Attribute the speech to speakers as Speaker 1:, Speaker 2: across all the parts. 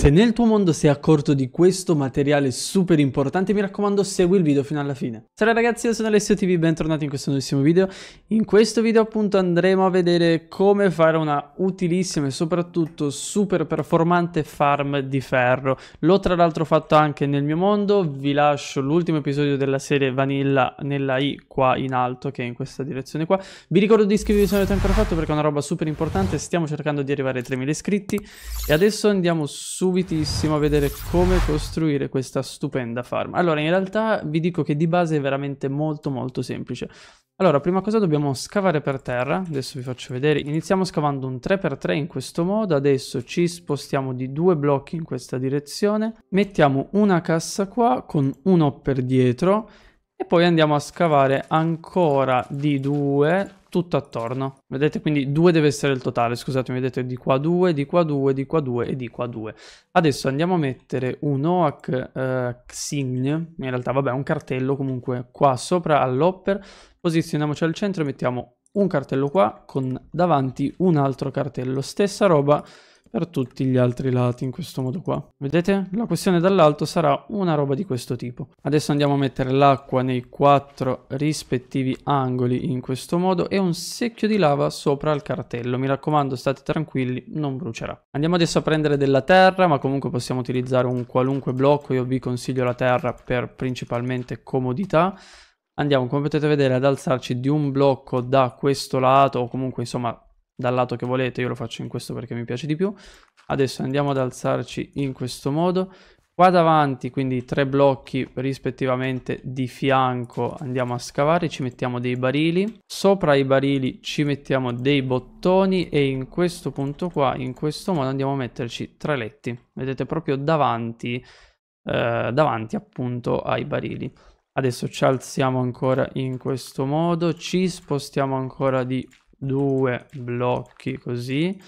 Speaker 1: Se nel tuo mondo sei accorto di questo materiale super importante, mi raccomando segui il video fino alla fine. Ciao ragazzi, io sono Alessio TV, bentornati in questo nuovissimo video. In questo video appunto andremo a vedere come fare una utilissima e soprattutto super performante farm di ferro. L'ho tra l'altro fatto anche nel mio mondo, vi lascio l'ultimo episodio della serie Vanilla nella i qua in alto, che è in questa direzione qua. Vi ricordo di iscrivervi se non avete ancora fatto perché è una roba super importante, stiamo cercando di arrivare ai 3000 iscritti e adesso andiamo su subitissimo a vedere come costruire questa stupenda farm. Allora, in realtà vi dico che di base è veramente molto molto semplice. Allora, prima cosa dobbiamo scavare per terra, adesso vi faccio vedere. Iniziamo scavando un 3x3 in questo modo, adesso ci spostiamo di due blocchi in questa direzione, mettiamo una cassa qua con uno per dietro e poi andiamo a scavare ancora di due tutto attorno. Vedete quindi 2 deve essere il totale, scusatemi, vedete di qua 2, di qua 2, di qua 2 e di qua 2. Adesso andiamo a mettere un OAC eh, sign, in realtà vabbè un cartello comunque qua sopra all'opper, posizioniamoci al centro e mettiamo un cartello qua con davanti un altro cartello, stessa roba per tutti gli altri lati in questo modo qua. Vedete? La questione dall'alto sarà una roba di questo tipo. Adesso andiamo a mettere l'acqua nei quattro rispettivi angoli in questo modo e un secchio di lava sopra al cartello. Mi raccomando, state tranquilli, non brucerà. Andiamo adesso a prendere della terra, ma comunque possiamo utilizzare un qualunque blocco. Io vi consiglio la terra per principalmente comodità andiamo come potete vedere ad alzarci di un blocco da questo lato o comunque insomma dal lato che volete, io lo faccio in questo perché mi piace di più. Adesso andiamo ad alzarci in questo modo. Qua davanti, quindi tre blocchi rispettivamente di fianco, andiamo a scavare, ci mettiamo dei barili. Sopra i barili ci mettiamo dei bottoni e in questo punto qua, in questo modo, andiamo a metterci tre letti. Vedete proprio davanti, eh, davanti appunto ai barili. Adesso ci alziamo ancora in questo modo, ci spostiamo ancora di due blocchi così,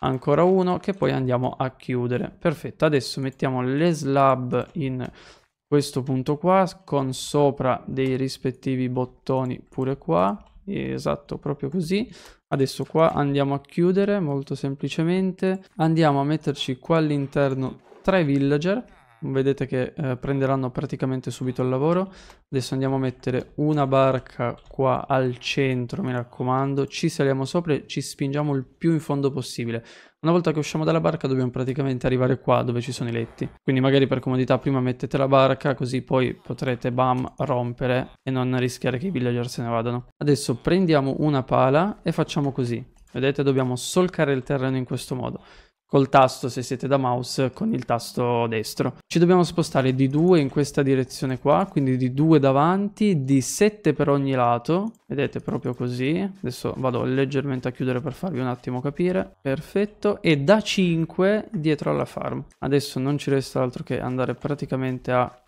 Speaker 1: ancora uno che poi andiamo a chiudere. Perfetto, adesso mettiamo le slab in questo punto qua con sopra dei rispettivi bottoni pure qua, esatto, proprio così. Adesso qua andiamo a chiudere molto semplicemente, andiamo a metterci qua all'interno tre villager vedete che eh, prenderanno praticamente subito il lavoro adesso andiamo a mettere una barca qua al centro mi raccomando ci saliamo sopra e ci spingiamo il più in fondo possibile una volta che usciamo dalla barca dobbiamo praticamente arrivare qua dove ci sono i letti quindi magari per comodità prima mettete la barca così poi potrete bam rompere e non rischiare che i villager se ne vadano adesso prendiamo una pala e facciamo così vedete dobbiamo solcare il terreno in questo modo col tasto se siete da mouse con il tasto destro ci dobbiamo spostare di 2 in questa direzione qua, quindi di 2 davanti, di 7 per ogni lato. Vedete proprio così. Adesso vado leggermente a chiudere per farvi un attimo capire. Perfetto. E da 5 dietro alla farm. Adesso non ci resta altro che andare praticamente a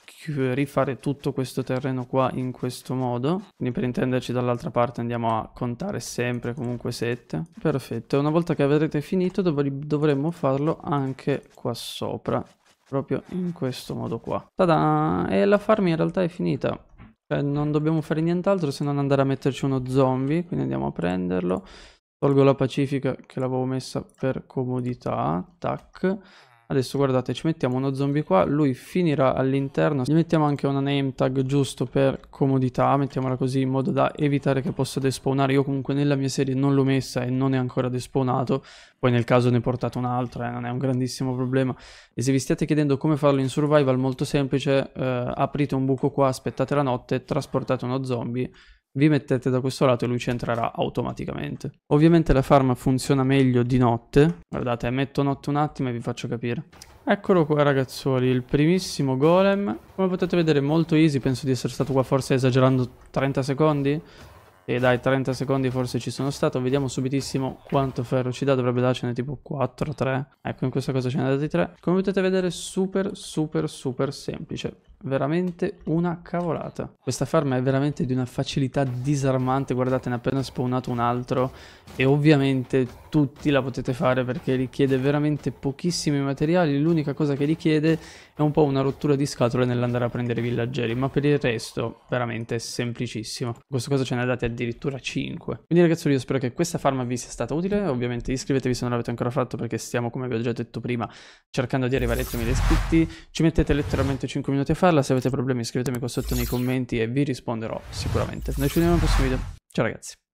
Speaker 1: rifare tutto questo terreno qua in questo modo quindi per intenderci dall'altra parte andiamo a contare sempre comunque 7 perfetto una volta che avrete finito dovre dovremmo farlo anche qua sopra proprio in questo modo qua. Tada! E la farm in realtà è finita. Cioè non dobbiamo fare nient'altro se non andare a metterci uno zombie, quindi andiamo a prenderlo. Tolgo la pacifica che l'avevo messa per comodità, tac. Adesso guardate, ci mettiamo uno zombie qua, lui finirà all'interno. Gli mettiamo anche una name tag giusto per comodità, mettiamola così in modo da evitare che possa despawnare. Io comunque nella mia serie non l'ho messa e non è ancora despawnato. Poi nel caso ne portate un'altra, eh, non è un grandissimo problema. E se vi stiate chiedendo come farlo in survival, molto semplice, eh, aprite un buco qua, aspettate la notte, trasportate uno zombie vi mettete da questo lato e lui ci entrerà automaticamente. Ovviamente la farma funziona meglio di notte. Guardate, metto notte un attimo e vi faccio capire. Eccolo qua ragazzuoli, il primissimo golem. Come potete vedere molto easy, penso di essere stato qua forse esagerando 30 secondi. E dai, 30 secondi forse ci sono stato. Vediamo subitissimo quanto ferro ci dà. Dovrebbe darcene tipo 4, 3. Ecco, in questa cosa ce ne ha dati 3. Come potete vedere, super, super, super semplice veramente una cavolata. Questa farm è veramente di una facilità disarmante, guardate ne ha appena spawnato un altro e ovviamente tutti la potete fare perché richiede veramente pochissimi materiali, l'unica cosa che richiede è un po' una rottura di scatole nell'andare a prendere i villaggeri, ma per il resto veramente è semplicissimo. In questo caso ce ne dati addirittura 5. Quindi ragazzi io spero che questa farm vi sia stata utile, ovviamente iscrivetevi se non l'avete ancora fatto perché stiamo come vi ho già detto prima cercando di arrivare ai 3000 iscritti, ci mettete letteralmente 5 minuti a fare affrontarla. Se avete problemi scrivetemi qua sotto nei commenti e vi risponderò sicuramente. Noi ci vediamo al prossimo video. Ciao ragazzi.